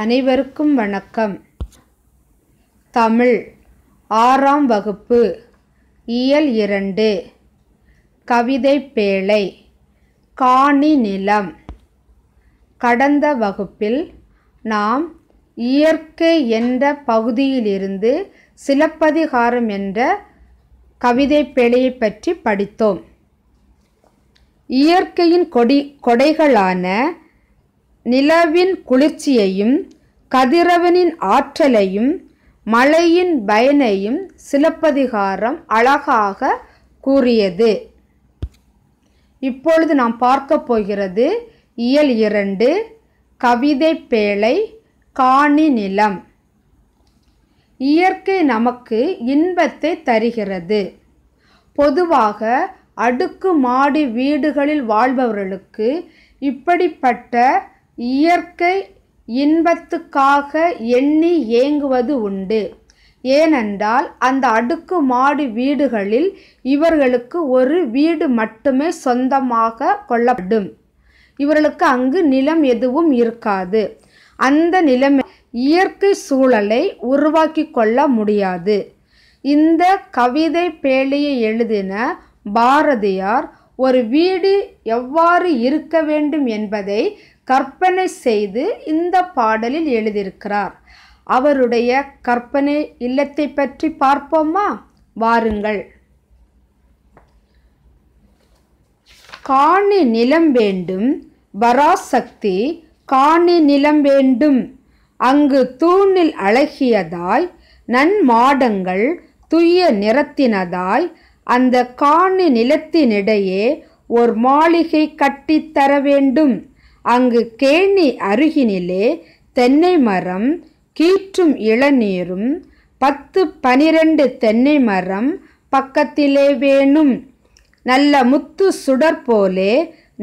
அனைவருக்கும் வணக்கம் தமிழ் ஆறாம் வகுப்பு இயல் இரண்டு கவிதை பேழை காணி நிலம் கடந்த வகுப்பில் நாம் இயற்கை என்ற பகுதியிலிருந்து சிலப்பதிகாரம் என்ற கவிதை பேழையை பற்றி படித்தோம் இயற்கையின் கொடி கொடைகளான நிலவின் குளிர்ச்சியையும் கதிரவனின் ஆற்றலையும் மழையின் பயனையும் சிலப்பதிகாரம் அழகாக கூறியது இப்பொழுது நாம் பார்க்க போகிறது இயல் இரண்டு கவிதை பேழை காணி நிலம் இயற்கை நமக்கு இன்பத்தை தருகிறது பொதுவாக அடுக்கு மாடி வீடுகளில் வாழ்பவர்களுக்கு இப்படிப்பட்ட இயற்கை இன்பத்துக்காக எண்ணி ஏங்குவது உண்டு ஏனென்றால் அந்த அடுக்கு மாடு வீடுகளில் இவர்களுக்கு ஒரு வீடு மட்டுமே சொந்தமாக கொள்ளப்படும் இவர்களுக்கு அங்கு நிலம் எதுவும் இருக்காது அந்த நிலம் இயற்கை சூழலை உருவாக்கி கொள்ள முடியாது இந்த கவிதை பேழையை எழுதின பாரதியார் ஒரு வீடு எவ்வாறு இருக்க வேண்டும் என்பதை கற்பனை செய்து இந்த பாடலில் எழுதியிருக்கிறார் அவருடைய கற்பனை இல்லத்தை பற்றி பார்ப்போமா வாருங்கள் காணி நிலம் வேண்டும் பராசக்தி காணி நிலம் வேண்டும் அங்கு தூணில் அழகியதாய் நன்மாடங்கள் துய்ய நிறத்தினதாய் அந்த காணி நிலத்தினிடையே ஒரு மாளிகை கட்டித்தர வேண்டும் அங்கு கேணி அருகினிலே தென்னை மரம் கீற்றும் இளநீரும் பத்து பனிரெண்டு தென்னை மரம் பக்கத்திலே வேணும் நல்ல முத்து சுடர் போலே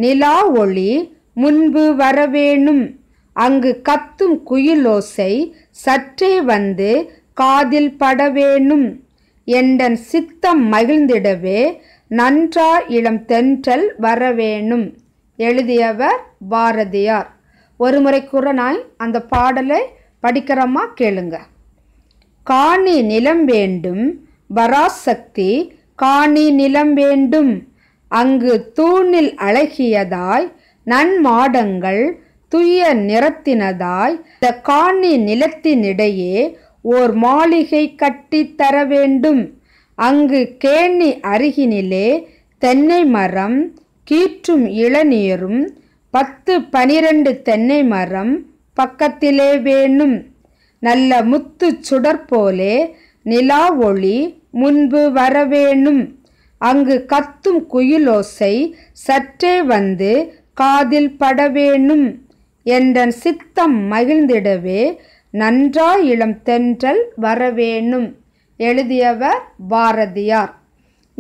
நிலா ஒளி முன்பு வரவேணும் அங்கு கத்தும் குயிலோசை சற்றே வந்து காதில் படவேணும் எண்டன் சித்தம் மகிழ்ந்திடவே நன்றா இளம் தென்றல் வரவேணும் எழுதியவர் பாரதியார் ஒரு முறை குரனாய் அந்த பாடலை படிக்கிறோமா கேளுங்க காணி நிலம் வேண்டும் பராசக்தி காணி நிலம் வேண்டும் அங்கு தூணில் அழகியதாய் நன்மாடங்கள் துய நிறத்தினதாய் இந்த காணி நிலத்தினிடையே ஓர் மாளிகை கட்டித்தர வேண்டும் அங்கு கேணி அருகினிலே தென்னை மரம் கீற்றும் இளநீரும் பத்து பனிரெண்டு தென்னை மரம் பக்கத்திலே வேணும் நல்ல முத்து சுடற்போலே நிலா ஒளி முன்பு வரவேணும் அங்கு கத்தும் குயிலோசை சற்றே வந்து காதில் படவேணும் என்ற சித்தம் மகிழ்ந்திடவே நன்றா இளம் தென்றல் வரவேணும் எழுதியவர் பாரதியார்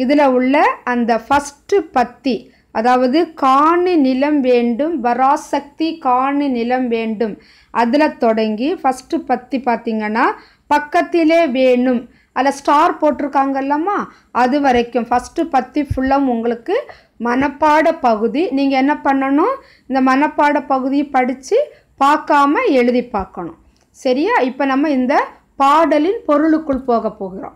இதில் உள்ள அந்த ஃபஸ்ட்டு பத்தி அதாவது காணி நிலம் வேண்டும் வராசக்தி காணி நிலம் வேண்டும் அதில் தொடங்கி ஃபஸ்ட்டு பற்றி பார்த்திங்கன்னா பக்கத்திலே வேணும் அதில் ஸ்டார் போட்டிருக்காங்க இல்லம்மா அது வரைக்கும் ஃபஸ்ட்டு பற்றி ஃபுல்லாக உங்களுக்கு மனப்பாட பகுதி நீங்கள் என்ன பண்ணணும் இந்த மனப்பாட பகுதியை படித்து பார்க்காம எழுதி பார்க்கணும் சரியா இப்போ நம்ம இந்த பாடலின் பொருளுக்குள் போக போகிறோம்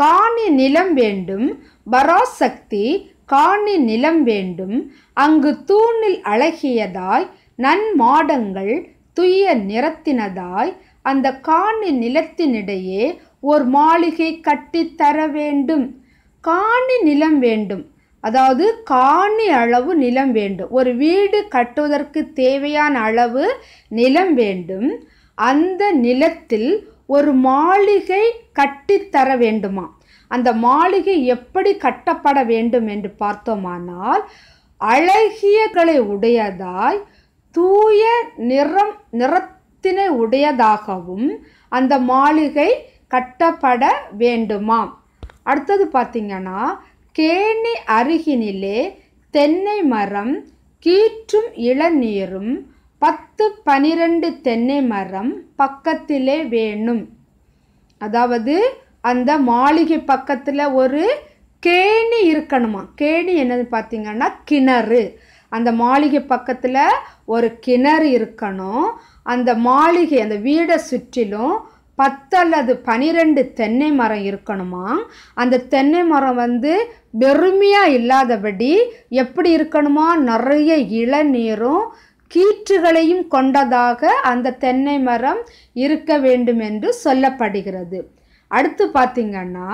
காணி நிலம் வேண்டும் பராசக்தி காணி நிலம் வேண்டும் அங்கு தூணில் அழகியதாய் நன்மாடங்கள் துய்ய நிறத்தினதாய் அந்த காணி நிலத்தினிடையே ஒரு மாளிகை கட்டித்தர வேண்டும் காணி நிலம் வேண்டும் அதாவது காணி அளவு நிலம் வேண்டும் ஒரு வீடு கட்டுவதற்கு தேவையான அளவு நிலம் வேண்டும் அந்த நிலத்தில் ஒரு மாளிகை கட்டித்தர வேண்டுமா அந்த மாளிகை எப்படி கட்டப்பட வேண்டும் என்று பார்த்தோமானால் அழகியகளை உடையதாய் தூய நிறம் நிறத்தினை உடையதாகவும் அந்த மாளிகை கட்டப்பட வேண்டுமாம் அடுத்தது பார்த்திங்கன்னா கேணி அருகினிலே தென்னை மரம் கீற்றும் இளநீரும் பத்து பனிரெண்டு தென்னை மரம் பக்கத்திலே வேணும் அதாவது அந்த மாளிகை பக்கத்தில் ஒரு கேணி இருக்கணுமா கேணி என்னது பார்த்திங்கன்னா கிணறு அந்த மாளிகை பக்கத்தில் ஒரு கிணறு இருக்கணும் அந்த மாளிகை அந்த வீடை சுற்றிலும் பத்து அல்லது பனிரெண்டு தென்னை மரம் இருக்கணுமா அந்த தென்னை மரம் வந்து வெறுமையாக இல்லாதபடி எப்படி இருக்கணுமா நிறைய இளநீரும் கீற்றுகளையும் கொண்டதாக அந்த தென்னை மரம் இருக்க வேண்டும் என்று சொல்லப்படுகிறது அடுத்து பார்த்தீங்கன்னா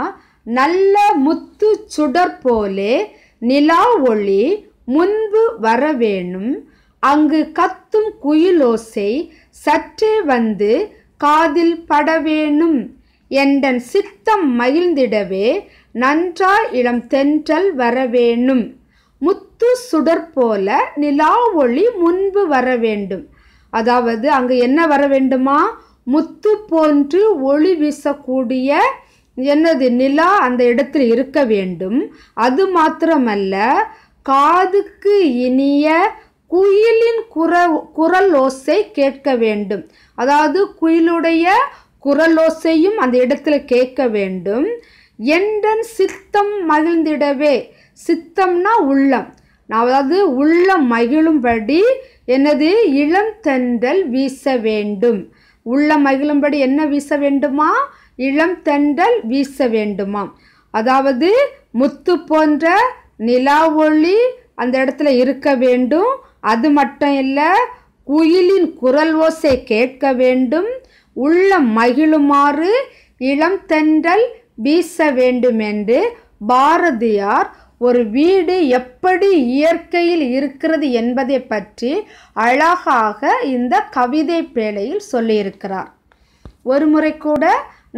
நல்ல முத்து சுடர் போலே நிலா ஒளி முன்பு வர வேணும் அங்கு கத்தும் குயிலோசை சற்றே வந்து காதில் பட வேணும் என்றன் சித்தம் மகிழ்ந்திடவே நன்றா இளம் தென்றல் வர வேணும் முத்து சுடர் போல நிலா ஒளி முன்பு வர வேண்டும் அதாவது அங்கு என்ன வர வேண்டுமா முத்து போன்று ஒளி வீசக்கூடிய என்னது நிலா அந்த இடத்தில் இருக்க வேண்டும் அது மாத்திரமல்ல காதுக்கு இனிய குயிலின் குர குரல் ஓசை கேட்க வேண்டும் அதாவது குயிலுடைய குரல் ஓசையும் அந்த இடத்துல கேட்க வேண்டும் எண்டன் சித்தம் மகிழ்ந்திடவே சித்தம்னா உள்ளம் நான் அதாவது உள்ளம் மகிழும்படி எனது இளம் தண்டல் வீச வேண்டும் உள்ள மகிழும்படி என்ன வீச வேண்டுமா இளம் தென்றல் வீச வேண்டுமா அதாவது முத்து போன்ற நிலா ஒளி அந்த இடத்துல இருக்க வேண்டும் அது மட்டும் இல்லை குயிலின் குரல் ஓசை கேட்க வேண்டும் உள்ள மகிழுமாறு இளம் தென்றல் வீச வேண்டும் என்று பாரதியார் ஒரு வீடு எப்படி இயற்கையில் இருக்கிறது என்பதை பற்றி அழகாக இந்த கவிதை பேழையில் சொல்லியிருக்கிறார் ஒரு முறை கூட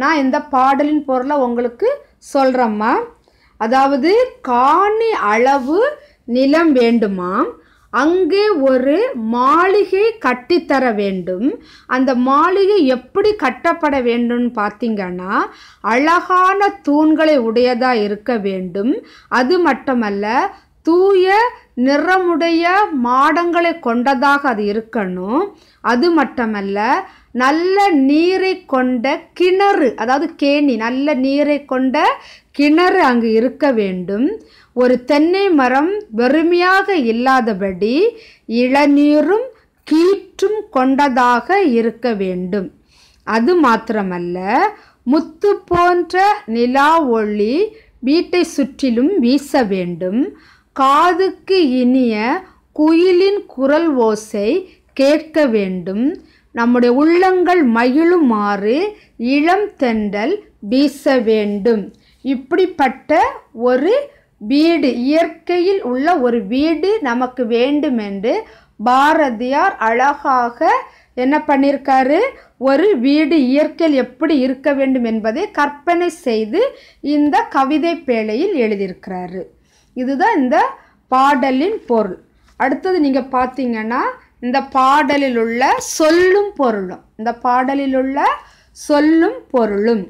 நான் இந்த பாடலின் பொருளை உங்களுக்கு சொல்கிறேம்மா அதாவது காணி அளவு நிலம் வேண்டுமாம் அங்கே ஒரு மாளிகை கட்டித்தர வேண்டும் அந்த மாளிகை எப்படி கட்டப்பட வேண்டும் பார்த்திங்கன்னா அழகான தூண்களை உடையதாக இருக்க வேண்டும் அது மட்டுமல்ல தூய நிறமுடைய மாடங்களை கொண்டதாக அது இருக்கணும் அது மட்டுமல்ல நல்ல நீரை கொண்ட கிணறு அதாவது கேணி நல்ல நீரை கொண்ட கிணறு அங்கு இருக்க வேண்டும் ஒரு தென்னை மரம் வெறுமையாக இல்லாதபடி இளநீரும் கீற்றும் கொண்டதாக இருக்க வேண்டும் அது மாத்திரமல்ல முத்து போன்ற நிலா ஒளி வீட்டை சுற்றிலும் வீச வேண்டும் காதுக்கு இனிய குயிலின் குரல் ஓசை கேட்க வேண்டும் நம்முடைய உள்ளங்கள் மகிழுமாறு இளம் தெண்டல் வீச வேண்டும் இப்படிப்பட்ட ஒரு வீடு இயற்கையில் உள்ள ஒரு வீடு நமக்கு வேண்டும் என்று பாரதியார் அழகாக என்ன பண்ணியிருக்காரு ஒரு வீடு இயற்கையில் எப்படி இருக்க வேண்டும் என்பதை கற்பனை செய்து இந்த கவிதை பேழையில் எழுதியிருக்கிறாரு இதுதான் இந்த பாடலின் பொருள் அடுத்தது நீங்கள் பார்த்தீங்கன்னா இந்த பாடலில் உள்ள சொல்லும் பொருளும் இந்த பாடலில் உள்ள சொல்லும் பொருளும்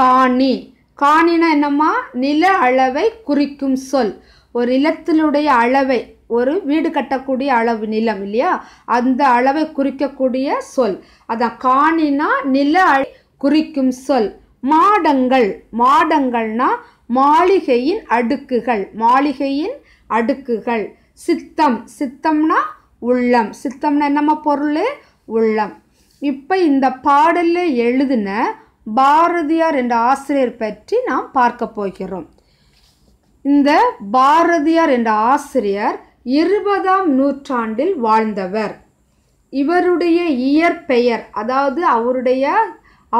காணி காணினா என்னம்மா நில அளவை குறிக்கும் சொல் ஒரு நிலத்தினுடைய அளவை ஒரு வீடு கட்டக்கூடிய அளவு நிலம் இல்லையா அந்த அளவை குறிக்கக்கூடிய சொல் அதான் காணினா நில குறிக்கும் சொல் மாடங்கள் மாடங்கள்னா மாளிகையின் அடுக்குகள் மாளிகையின் அடுக்குகள் சித்தம் சித்தம்னா உள்ளம் சித்தம்னா என்னம்மா பொருள் உள்ளம் இப்போ இந்த பாடலில் எழுதின பாரதியார் என்ற ஆசிரியர் பற்றி நாம் பார்க்க போகிறோம் இந்த பாரதியார் என்ற ஆசிரியர் இருபதாம் நூற்றாண்டில் வாழ்ந்தவர் இவருடைய இயற்பெயர் அதாவது அவருடைய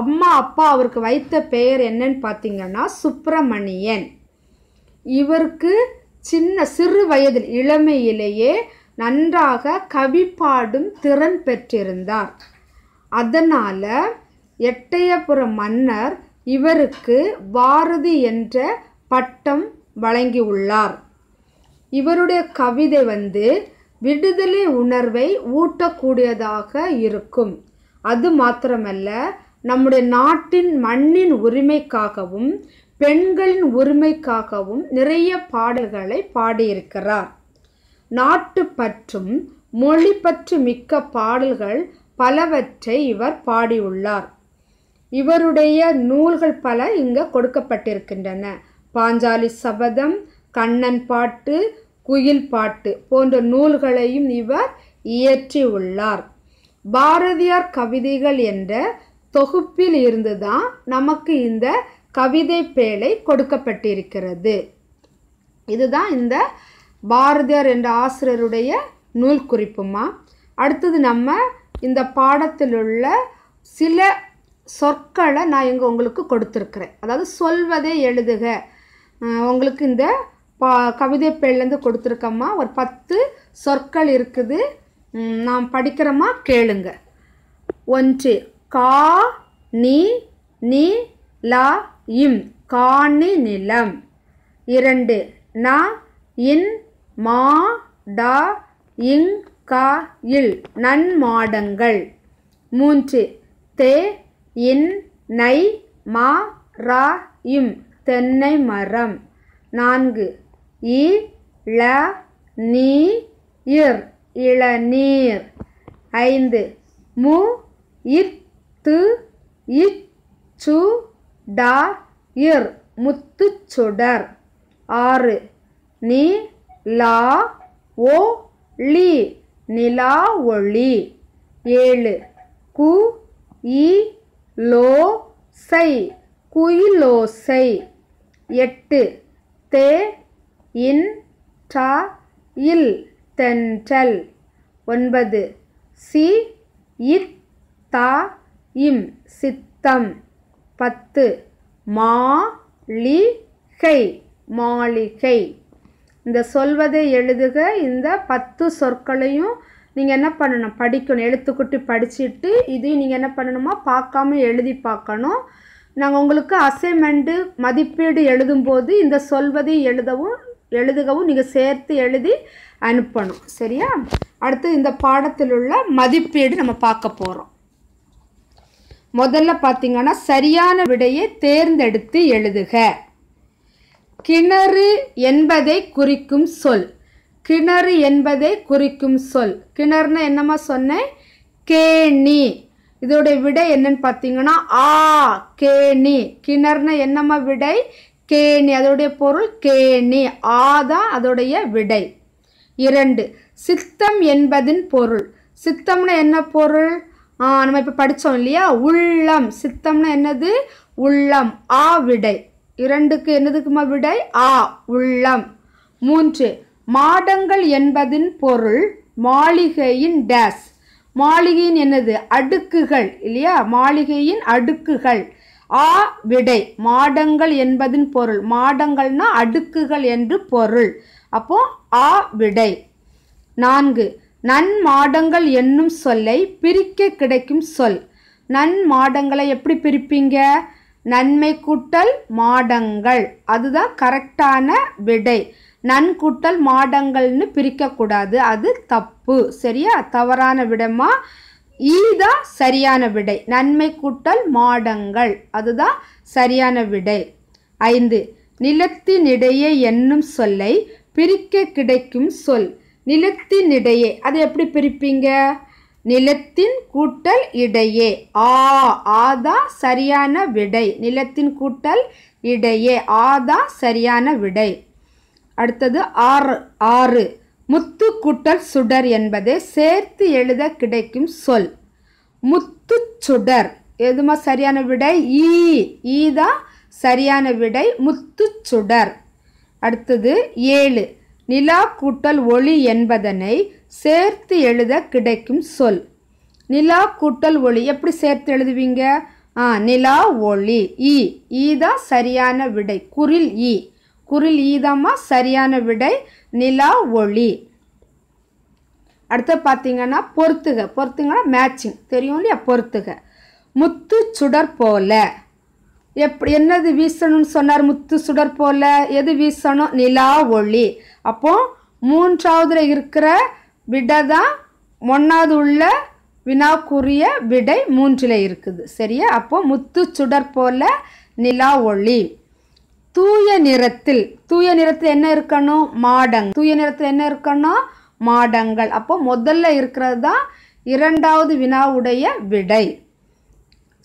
அம்மா அப்பா அவருக்கு வைத்த பெயர் என்னன்னு பார்த்தீங்கன்னா சுப்பிரமணியன் இவருக்கு சின்ன சிறு வயதில் இளமையிலேயே நன்றாக கவி பாடும் திறன் பெற்றிருந்தார் அதனால் எட்டயபுர மன்னர் இவருக்கு பாரதி என்ற பட்டம் வழங்கியுள்ளார் இவருடைய கவிதை வந்து விடுதலை உணர்வை ஊட்டக்கூடியதாக இருக்கும் அது மாத்திரமல்ல நம்முடைய நாட்டின் மண்ணின் உரிமைக்காகவும் பெண்களின் உரிமைக்காகவும் நிறைய பாடல்களை பாடியிருக்கிறார் நாட்டு பற்றும் மொழி பற்று மிக்க பாடல்கள் பலவற்றை இவர் பாடியுள்ளார் இவருடைய நூல்கள் பல இங்கு கொடுக்கப்பட்டிருக்கின்றன பாஞ்சாலி சபதம் கண்ணன் பாட்டு குயில் பாட்டு போன்ற நூல்களையும் இவர் இயற்றியுள்ளார் பாரதியார் கவிதைகள் என்ற தொகுப்பில் இருந்துதான் நமக்கு இந்த கவிதை பேழை கொடுக்கப்பட்டிருக்கிறது இதுதான் இந்த பாரதியார் என்ற ஆசிரியருடைய நூல் குறிப்புமா அடுத்தது நம்ம இந்த பாடத்தில் உள்ள சில சொற்களை நான் இங்கே உங்களுக்கு கொடுத்துருக்குறேன் அதாவது சொல்வதை எழுதுக உங்களுக்கு இந்த பா கவிதை பேர்லேருந்து கொடுத்துருக்கம்மா ஒரு பத்து சொற்கள் இருக்குது நாம் படிக்கிறோமா கேளுங்க ஒன்று கா நீ நீ லா இம் காணி நிலம் இரண்டு ந இன் மா டா இங் கா இல் நன்மாடங்கள் மூன்று தே இன் நை மா ரா இம் தென்னை மரம் நான்கு இ ல நீ இர் இளநீர் ஐந்து மு இத்து இச்சு டா இர் முத்துச்சொடர் ஆறு நீ லா ஓ லி நிலா ஒளி ஏழு கு இ லோ சை குயிலோசை எட்டு தே இன் டா இல் தென்றல் ஒன்பது சி இத் தா இம் சித்தம் பத்து மாளிகை மாளிகை இந்த சொல்வதை எழுதுக இந்த பத்து சொற்களையும் நீங்கள் என்ன பண்ணணும் படிக்கணும் எழுத்துக்குட்டி படிச்சுட்டு இதையும் நீங்கள் என்ன பண்ணணுமா பார்க்காம எழுதி பார்க்கணும் நாங்கள் உங்களுக்கு அசைன்மெண்ட்டு மதிப்பீடு எழுதும்போது இந்த சொல்வதை எழுதவும் எழுதுகவும் நீங்கள் சேர்த்து எழுதி அனுப்பணும் சரியா அடுத்து இந்த பாடத்தில் உள்ள மதிப்பீடு நம்ம பார்க்க போகிறோம் முதல்ல பார்த்தீங்கன்னா சரியான விடையை தேர்ந்தெடுத்து எழுதுக கிணறு என்பதை குறிக்கும் சொல் கிணறு என்பதை குறிக்கும் சொல் கிணறுனா என்னமா சொன்னேன் கேணி இதோடைய விடை என்னன்னு பார்த்தீங்கன்னா ஆ கேணி கிணறுனா என்னம்மா விடை கேணி அதோடைய பொருள் கேணி ஆ தான் அதோடைய விடை இரண்டு சித்தம் என்பதின் பொருள் சித்தம்னா என்ன பொருள் நம்ம இப்போ படித்தோம் இல்லையா உள்ளம் சித்தம்னா என்னது உள்ளம் ஆ விடை இரண்டுக்கு என்னதுக்குமா விடை ஆ உள்ளம் மூன்று மாடங்கள் என்பதின் பொருள் மாளிகையின் டேஸ் மாளிகையின் என்னது அடுக்குகள் இல்லையா மாளிகையின் அடுக்குகள் ஆ விடை மாடங்கள் என்பதின் பொருள் மாடங்கள்னா அடுக்குகள் என்று பொருள் அப்போ ஆ விடை நான்கு நன்மாடங்கள் என்னும் சொல்லை பிரிக்க கிடைக்கும் சொல் நன்மாடங்களை எப்படி பிரிப்பீங்க நன்மை கூட்டல் மாடங்கள் அதுதான் கரெக்டான விடை நன்கூட்டல் மாடங்கள்னு பிரிக்கக்கூடாது அது தப்பு சரியா தவறான விடமா ஈதான் சரியான விடை நன்மை கூட்டல் மாடங்கள் அதுதான் சரியான விடை ஐந்து நிலத்தினிடையே என்னும் சொல்லை பிரிக்க கிடைக்கும் சொல் நிலத்தினிடையே அது எப்படி பிரிப்பீங்க நிலத்தின் கூட்டல் இடையே ஆ ஆதா சரியான விடை நிலத்தின் கூட்டல் இடையே ஆதா சரியான விடை அடுத்தது ஆறு ஆறு முத்து கூட்டல் சுடர் என்பது சேர்த்து எழுத கிடைக்கும் சொல் முத்து சுடர் எதுமா சரியான விடை ஈ ஈதா சரியான விடை முத்து சுடர் அடுத்தது ஏழு நிலா கூட்டல் ஒளி என்பதனை சேர்த்து எழுத கிடைக்கும் சொல் நிலா கூட்டல் ஒளி எப்படி சேர்த்து எழுதுவீங்க ஆ நிலா ஒளி ஈ தான் சரியான விடை குரில் இ குரில் ஈதாமா சரியான விடை நிலா ஒளி அடுத்து பார்த்தீங்கன்னா பொறுத்துக பொறுத்துங்கன்னா மேட்சிங் தெரியும் இல்லையா பொறுத்துக முத்து சுடர் போல எப் என்னது வீசணும்னு சொன்னார் முத்து சுடர் போல எது வீசணும் நிலா ஒளி அப்போது மூன்றாவதுல இருக்கிற விடை தான் ஒன்றாவது உள்ள வினாக்குரிய விடை மூன்றில் இருக்குது சரியா அப்போது முத்து சுடர் போல நிலா ஒளி தூய நிறத்தில் தூய நிறத்தில் என்ன இருக்கணும் மாடங் தூய நிறத்தில் என்ன இருக்கணும் மாடங்கள் அப்போ முதல்ல இருக்கிறது தான் இரண்டாவது வினாவுடைய விடை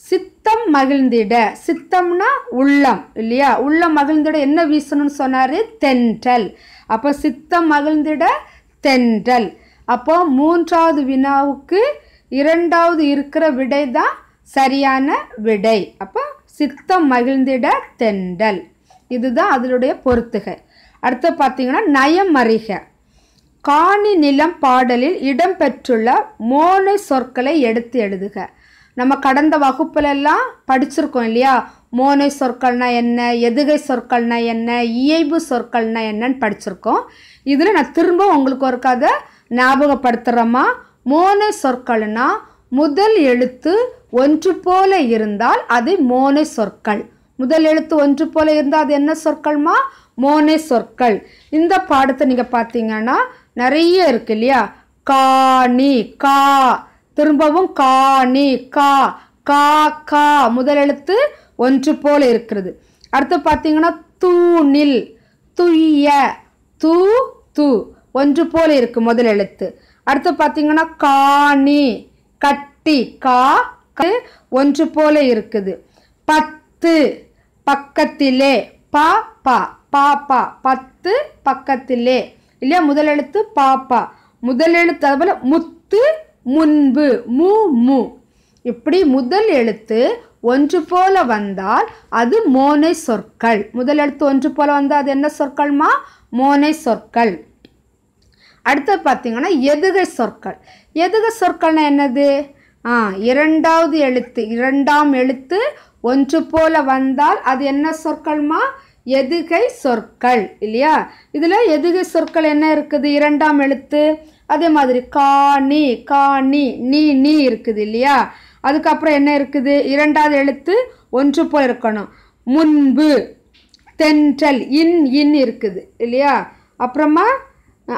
சித்தம் மகிழ்ந்திட சித்தம்னா உள்ளம் இல்லையா உள்ளம் மகிழ்ந்திட என்ன வீசணும்னு சொன்னார் தென்றல் அப்போ சித்தம் மகிழ்ந்திட தென்றல் அப்போ மூன்றாவது வினாவுக்கு இரண்டாவது இருக்கிற விடை தான் சரியான விடை அப்போ சித்தம் மகிழ்ந்திட தென்றல் இதுதான் அதனுடைய பொறுத்துகை அடுத்து பார்த்தீங்கன்னா நயம் அறிக காணி நிலம் பாடலில் இடம்பெற்றுள்ள மோனை சொற்களை எடுத்து எழுதுக நம்ம கடந்த வகுப்புலெல்லாம் படிச்சிருக்கோம் இல்லையா மோனை சொற்கள்னா என்ன எதுகை சொற்கள்னா என்ன இயைபு சொற்கள்னா என்னன்னு படிச்சிருக்கோம் இதில் நான் திரும்ப உங்களுக்கு ஒரு கதை ஞாபகப்படுத்துகிறோமா மோனை சொற்கள்னா முதல் எழுத்து ஒன்று போல இருந்தால் அது மோனை சொற்கள் முதல் எழுத்து ஒன்று போல இருந்தால் அது என்ன சொற்கள்மா மோனை சொற்கள் இந்த பாடத்தை நீங்கள் பார்த்தீங்கன்னா நிறைய இருக்கு இல்லையா காணி கா திரும்பவும் கா நீ கா கா கா முதலெழுத்து ஒன்று போல இருக்கிறது அடுத்து பார்த்தீங்கன்னா தூணில் துய்ய தூ தூ ஒன்று போல இருக்கு முதல் எழுத்து அடுத்து பார்த்தீங்கன்னா காணி கட்டி கா ஒன்று போல இருக்குது பத்து பக்கத்திலே பா பா பாப்பா பத்து பக்கத்திலே இல்லையா எழுத்து பாப்பா முதல் எழுத்து அதுபோல் முத்து முன்பு மு மு இப்படி முதல் எழுத்து ஒன்று போல வந்தால் அது மோனை சொற்கள் முதல் எழுத்து ஒன்று போல வந்தால் அது என்ன சொற்கள்மா மோனை சொற்கள் அடுத்தது பார்த்தீங்கன்னா எதுகை சொற்கள் எதுகை சொற்கள்னா என்னது ஆ இரண்டாவது எழுத்து இரண்டாம் எழுத்து ஒன்று போல வந்தால் அது என்ன சொற்கள்மா எதுகை சொற்கள் இல்லையா இதில் எதுகை சொற்கள் என்ன இருக்குது இரண்டாம் எழுத்து அதே மாதிரி காணி காணி நீ நீ இருக்குது இல்லையா அதுக்கப்புறம் என்ன இருக்குது இரண்டாவது எழுத்து ஒன்று போல் இருக்கணும் முன்பு தென்றல் இன் இன் இருக்குது இல்லையா அப்புறமா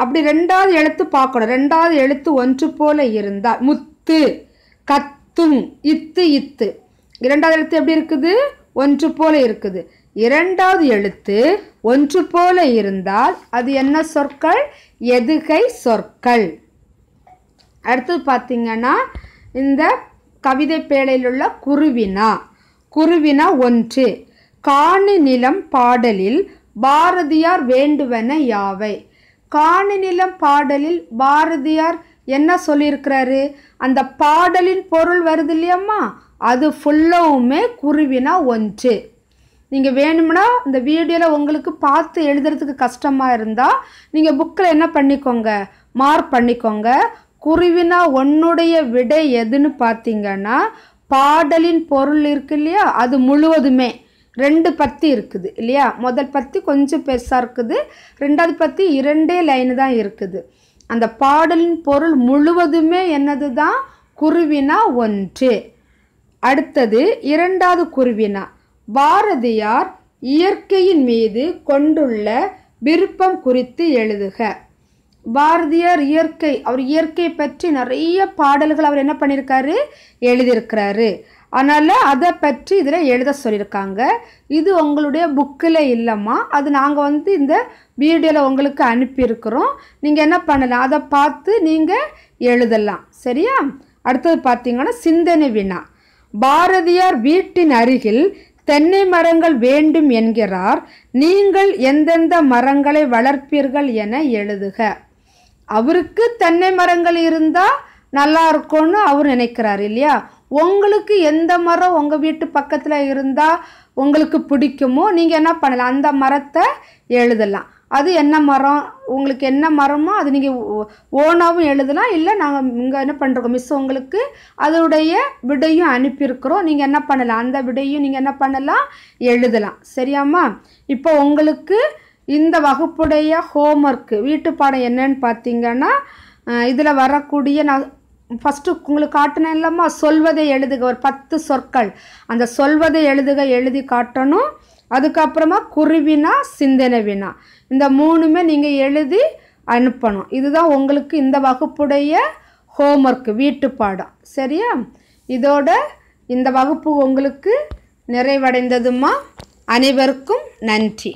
அப்படி ரெண்டாவது எழுத்து பார்க்கணும் ரெண்டாவது எழுத்து ஒன்று போல இருந்தால் முத்து கத்தும் இத்து இத்து இரண்டாவது எழுத்து எப்படி இருக்குது ஒன்று போல இருக்குது இரண்டாவது எழுத்து ஒன்று போல இருந்தால் அது என்ன சொற்கள் எதுகை சொற்கள் அடுத்தது பார்த்திங்கன்னா இந்த கவிதை பேழையில் உள்ள குருவினா குருவினா ஒன்று காணி நிலம் பாடலில் பாரதியார் வேண்டுவன யாவை காணி நிலம் பாடலில் பாரதியார் என்ன சொல்லியிருக்கிறாரு அந்த பாடலின் பொருள் வருது இல்லையம்மா அது ஃபுல்லவுமே குருவினா ஒன்று நீங்கள் வேணும்னா இந்த வீடியோவில் உங்களுக்கு பார்த்து எழுதுறதுக்கு கஷ்டமாக இருந்தால் நீங்கள் புக்கில் என்ன பண்ணிக்கோங்க மார்க் பண்ணிக்கோங்க குருவினா உன்னுடைய விடை எதுன்னு பார்த்தீங்கன்னா பாடலின் பொருள் இருக்கு இல்லையா அது முழுவதுமே ரெண்டு பத்தி இருக்குது இல்லையா முதல் பத்தி கொஞ்சம் பெருசாக இருக்குது ரெண்டாவது பத்தி இரண்டே லைன் தான் இருக்குது அந்த பாடலின் பொருள் முழுவதுமே என்னது தான் குருவினா ஒன்று அடுத்தது இரண்டாவது குருவினா பாரதியார் இயற்கையின் மீது கொண்டுள்ள விருப்பம் குறித்து எழுதுக பாரதியார் இயற்கை அவர் இயற்கை பற்றி நிறைய பாடல்கள் அவர் என்ன பண்ணியிருக்காரு எழுதியிருக்கிறாரு அதனால் அதை பற்றி இதில் எழுத சொல்லியிருக்காங்க இது உங்களுடைய புக்கில் இல்லைம்மா அது நாங்கள் வந்து இந்த வீடியோவில் உங்களுக்கு அனுப்பியிருக்கிறோம் நீங்கள் என்ன பண்ணலாம் அதை பார்த்து நீங்கள் எழுதலாம் சரியா அடுத்தது பார்த்தீங்கன்னா சிந்தனை வினா பாரதியார் வீட்டின் அருகில் தென்னை மரங்கள் வேண்டும் என்கிறார் நீங்கள் எந்தெந்த மரங்களை வளர்ப்பீர்கள் என எழுதுக அவருக்கு தென்னை மரங்கள் இருந்தால் நல்லா இருக்கும்னு அவர் நினைக்கிறார் இல்லையா உங்களுக்கு எந்த மரம் உங்கள் வீட்டு பக்கத்தில் இருந்தால் உங்களுக்கு பிடிக்குமோ நீங்கள் என்ன பண்ணலாம் அந்த மரத்தை எழுதலாம் அது என்ன மரம் உங்களுக்கு என்ன மரமோ அது நீங்கள் ஓனாகவும் எழுதலாம் இல்லை நாங்கள் இங்கே என்ன பண்ணுறோம் மிஸ் உங்களுக்கு அதனுடைய விடையும் அனுப்பியிருக்கிறோம் நீங்கள் என்ன பண்ணலாம் அந்த விடையும் நீங்கள் என்ன பண்ணலாம் எழுதலாம் சரியாம்மா இப்போ உங்களுக்கு இந்த வகுப்புடைய ஹோம்ஒர்க்கு வீட்டு பாடம் என்னன்னு பார்த்தீங்கன்னா இதில் வரக்கூடிய நான் ஃபஸ்ட்டு உங்களுக்கு காட்டினேன் இல்லைம்மா சொல்வதை எழுதுக ஒரு பத்து சொற்கள் அந்த சொல்வதை எழுதுக எழுதி காட்டணும் அதுக்கப்புறமா குருவினா சிந்தனை வினா இந்த மூணுமே நீங்கள் எழுதி அனுப்பணும் இதுதான் உங்களுக்கு இந்த வகுப்புடைய ஹோம்ஒர்க் வீட்டு பாடம் சரியா இதோட இந்த வகுப்பு உங்களுக்கு நிறைவடைந்ததுமா அனைவருக்கும் நன்றி